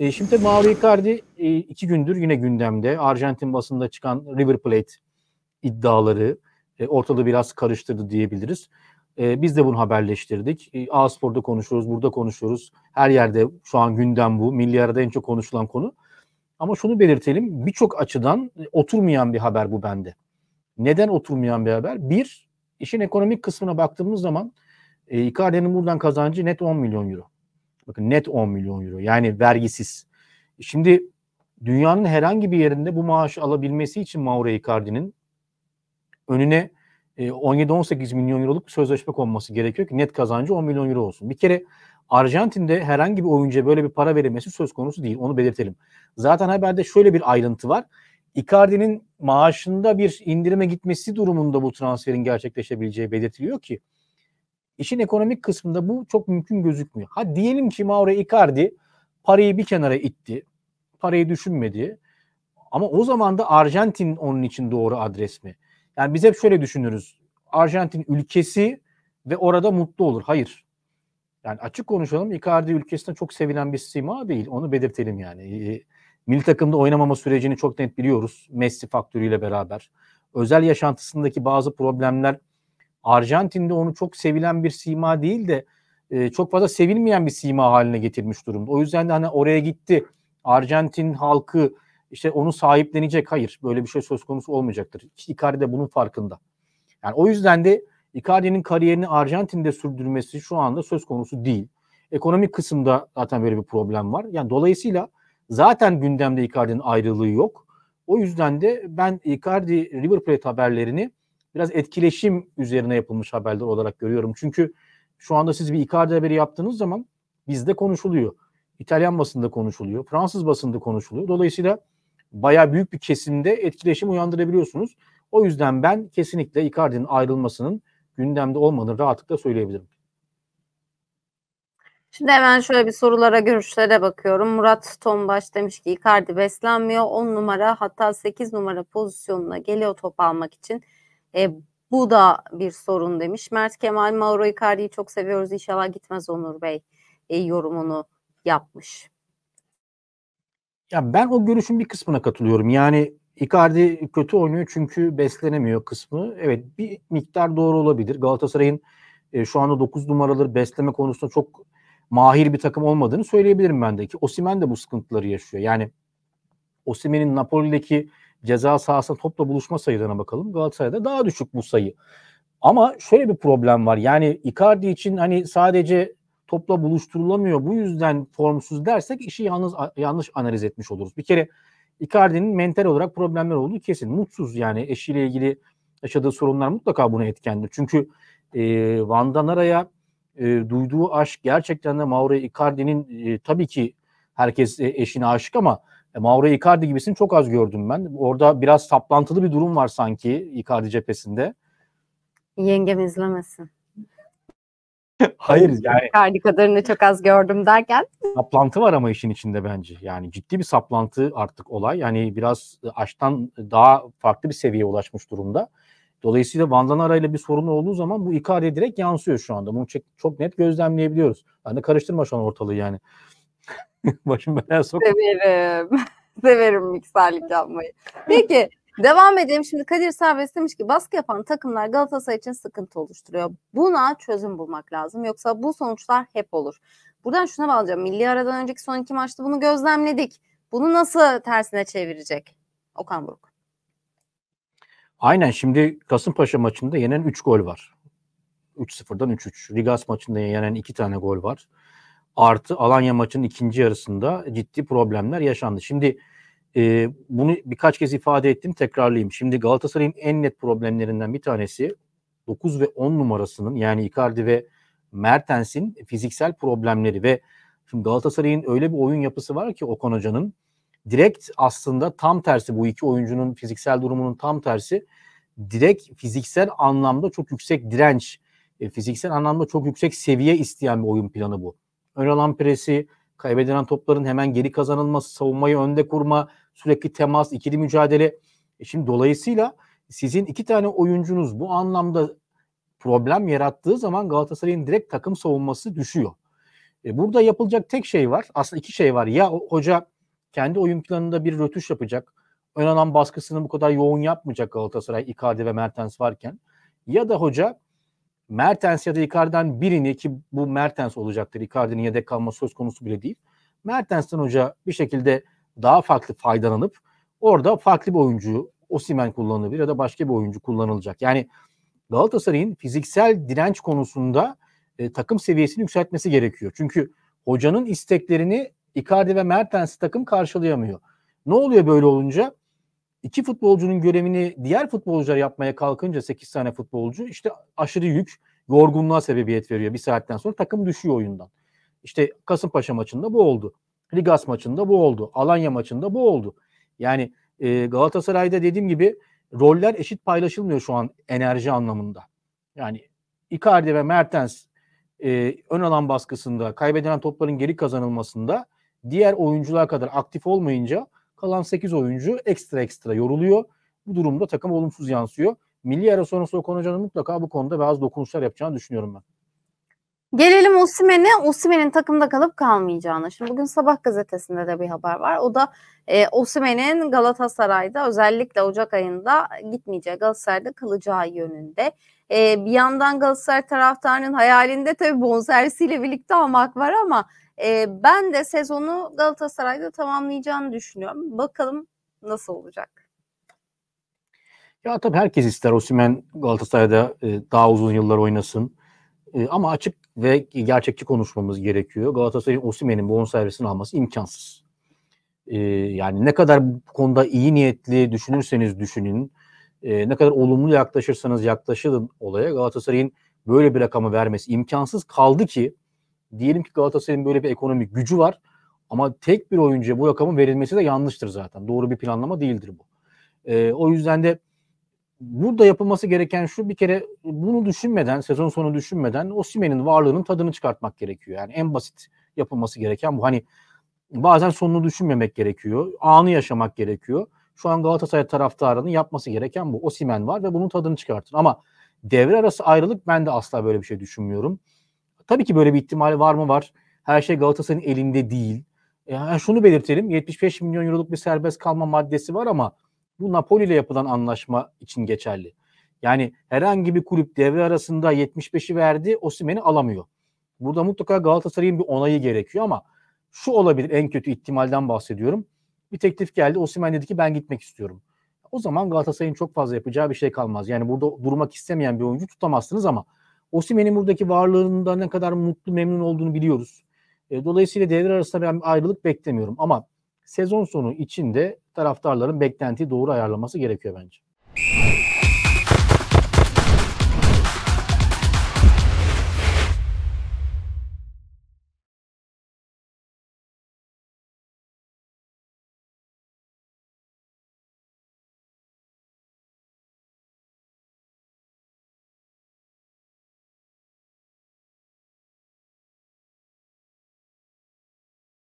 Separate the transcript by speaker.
Speaker 1: E, şimdi Mauro Icardi e, iki gündür yine gündemde. Arjantin basında çıkan River Plate iddiaları e, ortalığı biraz karıştırdı diyebiliriz. E, biz de bunu haberleştirdik. E, A-Spor'da konuşuyoruz, burada konuşuyoruz. Her yerde şu an gündem bu. Milyarda en çok konuşulan konu. Ama şunu belirtelim. Birçok açıdan e, oturmayan bir haber bu bende. Neden oturmayan bir haber? Bir, işin ekonomik kısmına baktığımız zaman e, Icardi'nin buradan kazancı net 10 milyon euro. Bakın net 10 milyon euro yani vergisiz. E şimdi dünyanın herhangi bir yerinde bu maaşı alabilmesi için Mauro Icardi'nin önüne 17-18 e, milyon euroluk bir sözleşme konması gerekiyor ki net kazancı 10 milyon euro olsun. Bir kere Arjantin'de herhangi bir oyuncuya böyle bir para verilmesi söz konusu değil. Onu belirtelim. Zaten haberde şöyle bir ayrıntı var. Icardi'nin maaşında bir indirime gitmesi durumunda bu transferin gerçekleşebileceği belirtiliyor ki İşin ekonomik kısmında bu çok mümkün gözükmüyor. Ha diyelim ki Mauro Icardi parayı bir kenara itti. Parayı düşünmedi. Ama o zaman da Arjantin onun için doğru adres mi? Yani biz hep şöyle düşünürüz. Arjantin ülkesi ve orada mutlu olur. Hayır. Yani açık konuşalım Icardi ülkesinde çok sevilen bir sima değil. Onu belirtelim yani. Ee, milli takımda oynamama sürecini çok net biliyoruz. Messi faktörüyle beraber. Özel yaşantısındaki bazı problemler Arjantin'de onu çok sevilen bir sima değil de e, çok fazla sevilmeyen bir sima haline getirmiş durumda. O yüzden de hani oraya gitti. Arjantin halkı işte onu sahiplenecek. Hayır böyle bir şey söz konusu olmayacaktır. Icardi de bunun farkında. Yani o yüzden de Icardi'nin kariyerini Arjantin'de sürdürmesi şu anda söz konusu değil. Ekonomik kısımda zaten böyle bir problem var. Yani dolayısıyla zaten gündemde Icardi'nin ayrılığı yok. O yüzden de ben Icardi River Plate haberlerini biraz etkileşim üzerine yapılmış haberler olarak görüyorum. Çünkü şu anda siz bir Icardi haberi yaptığınız zaman bizde konuşuluyor. İtalyan basında konuşuluyor, Fransız basında konuşuluyor. Dolayısıyla bayağı büyük bir kesimde etkileşim uyandırabiliyorsunuz. O yüzden ben kesinlikle Icardi'nin ayrılmasının gündemde olmadığını rahatlıkla söyleyebilirim.
Speaker 2: Şimdi hemen şöyle bir sorulara, görüşlere bakıyorum. Murat Tombaş demiş ki Icardi beslenmiyor. 10 numara hatta 8 numara pozisyonuna geliyor top almak için. E, bu da bir sorun demiş. Mert Kemal Mauro Icardi'yi çok seviyoruz. İnşallah gitmez Onur Bey e, yorumunu yapmış.
Speaker 1: Ya ben o görüşün bir kısmına katılıyorum. Yani Icardi kötü oynuyor çünkü beslenemiyor kısmı. Evet bir miktar doğru olabilir. Galatasaray'ın e, şu anda 9 numaraları besleme konusunda çok mahir bir takım olmadığını söyleyebilirim ben de ki Osimen de bu sıkıntıları yaşıyor. Yani Osimen'in Napoli'deki ceza sahasında topla buluşma sayılarına bakalım. Galatasaray'da daha düşük bu sayı. Ama şöyle bir problem var. Yani Icardi için hani sadece topla buluşturulamıyor. Bu yüzden formsuz dersek işi yalnız yanlış analiz etmiş oluruz. Bir kere Icardi'nin mental olarak problemler olduğu kesin. Mutsuz yani eşiyle ilgili yaşadığı sorunlar mutlaka buna etkendi. Çünkü e, Van Danara'ya e, duyduğu aşk gerçekten de Mauro Icardi'nin e, tabii ki herkes e, eşine aşık ama e, Mauro Icardi gibisini çok az gördüm ben. Orada biraz saplantılı bir durum var sanki Icardi cephesinde.
Speaker 2: Yengem izlemesin.
Speaker 1: Hayır yani.
Speaker 2: Icardi kadarını çok az gördüm derken.
Speaker 1: saplantı var ama işin içinde bence. Yani ciddi bir saplantı artık olay. Yani biraz e, aştan daha farklı bir seviyeye ulaşmış durumda. Dolayısıyla Vandana ile bir sorun olduğu zaman bu Icardi'ye direkt yansıyor şu anda. Bunu çok net gözlemleyebiliyoruz. Yani karıştırma şu an ortalığı yani. Başım belaya sok.
Speaker 2: Severim. Severim mikserlik yapmayı. Peki devam edelim. Şimdi Kadir Serbest demiş ki baskı yapan takımlar Galatasaray için sıkıntı oluşturuyor. Buna çözüm bulmak lazım. Yoksa bu sonuçlar hep olur. Buradan şuna bağlayacağım. Milli aradan önceki son iki maçta bunu gözlemledik. Bunu nasıl tersine çevirecek Okan Buruk?
Speaker 1: Aynen şimdi Kasımpaşa maçında yenen 3 gol var. 3-0'dan 3-3. Rigas maçında yenen 2 tane gol var artı Alanya maçının ikinci yarısında ciddi problemler yaşandı. Şimdi e, bunu birkaç kez ifade ettim tekrarlayayım. Şimdi Galatasaray'ın en net problemlerinden bir tanesi 9 ve 10 numarasının yani Icardi ve Mertens'in fiziksel problemleri ve şimdi Galatasaray'ın öyle bir oyun yapısı var ki Okan Hoca'nın direkt aslında tam tersi bu iki oyuncunun fiziksel durumunun tam tersi direkt fiziksel anlamda çok yüksek direnç, e, fiziksel anlamda çok yüksek seviye isteyen bir oyun planı bu ön alan presi, kaybedilen topların hemen geri kazanılması, savunmayı önde kurma, sürekli temas, ikili mücadele. E şimdi dolayısıyla sizin iki tane oyuncunuz bu anlamda problem yarattığı zaman Galatasaray'ın direkt takım savunması düşüyor. E burada yapılacak tek şey var. Aslında iki şey var. Ya hoca kendi oyun planında bir rötuş yapacak. Ön alan baskısını bu kadar yoğun yapmayacak Galatasaray, Icardi ve Mertens varken. Ya da hoca Mertens ya da Icardi'den birini ki bu Mertens olacaktır. Icardi'nin yedek kalma söz konusu bile değil. Mertens'ten hoca bir şekilde daha farklı faydalanıp orada farklı bir oyuncu Osimen kullanılabilir ya da başka bir oyuncu kullanılacak. Yani Galatasaray'ın fiziksel direnç konusunda e, takım seviyesini yükseltmesi gerekiyor. Çünkü hocanın isteklerini Icardi ve Mertens takım karşılayamıyor. Ne oluyor böyle olunca? iki futbolcunun görevini diğer futbolcular yapmaya kalkınca 8 tane futbolcu işte aşırı yük yorgunluğa sebebiyet veriyor. Bir saatten sonra takım düşüyor oyundan. İşte Kasımpaşa maçında bu oldu. Ligas maçında bu oldu. Alanya maçında bu oldu. Yani e, Galatasaray'da dediğim gibi roller eşit paylaşılmıyor şu an enerji anlamında. Yani Icardi ve Mertens e, ön alan baskısında, kaybedilen topların geri kazanılmasında diğer oyuncular kadar aktif olmayınca Kalan 8 oyuncu ekstra ekstra yoruluyor. Bu durumda takım olumsuz yansıyor. Milli ara sonrası Okan Hoca'nın mutlaka bu konuda bazı dokunuşlar yapacağını düşünüyorum ben.
Speaker 2: Gelelim Osimen'e. Osimen'in takımda kalıp kalmayacağına. Şimdi bugün sabah gazetesinde de bir haber var. O da e, Osimen'in Galatasaray'da özellikle Ocak ayında gitmeyeceği, Galatasaray'da kalacağı yönünde. E, bir yandan Galatasaray taraftarının hayalinde tabii bonservisiyle birlikte almak var ama e, ben de sezonu Galatasaray'da tamamlayacağını düşünüyorum. Bakalım nasıl olacak?
Speaker 1: Ya tabii herkes ister Osimen Galatasaray'da e, daha uzun yıllar oynasın. E, ama açık ve gerçekçi konuşmamız gerekiyor. Galatasaray'ın on bonservisini alması imkansız. E, yani ne kadar bu konuda iyi niyetli düşünürseniz düşünün, e, ne kadar olumlu yaklaşırsanız yaklaşın olaya Galatasaray'ın böyle bir rakamı vermesi imkansız kaldı ki diyelim ki Galatasaray'ın böyle bir ekonomik gücü var ama tek bir oyuncuya bu rakamın verilmesi de yanlıştır zaten. Doğru bir planlama değildir bu. E, o yüzden de burada yapılması gereken şu bir kere bunu düşünmeden, sezon sonu düşünmeden o Simen'in varlığının tadını çıkartmak gerekiyor. Yani en basit yapılması gereken bu. Hani bazen sonunu düşünmemek gerekiyor. Anı yaşamak gerekiyor. Şu an Galatasaray taraftarının yapması gereken bu. O Simen var ve bunun tadını çıkartın. Ama devre arası ayrılık ben de asla böyle bir şey düşünmüyorum. Tabii ki böyle bir ihtimal var mı var. Her şey Galatasaray'ın elinde değil. Yani e, şunu belirtelim 75 milyon euroluk bir serbest kalma maddesi var ama bu Napoli ile yapılan anlaşma için geçerli. Yani herhangi bir kulüp devre arasında 75'i verdi Osimen'i alamıyor. Burada mutlaka Galatasaray'ın bir onayı gerekiyor ama şu olabilir en kötü ihtimalden bahsediyorum. Bir teklif geldi Osimen dedi ki ben gitmek istiyorum. O zaman Galatasaray'ın çok fazla yapacağı bir şey kalmaz. Yani burada durmak istemeyen bir oyuncu tutamazsınız ama Osimen'in buradaki varlığından ne kadar mutlu, memnun olduğunu biliyoruz. E, dolayısıyla devre arasında ben ayrılık beklemiyorum ama sezon sonu içinde taraftarların beklentiyi doğru ayarlaması gerekiyor bence.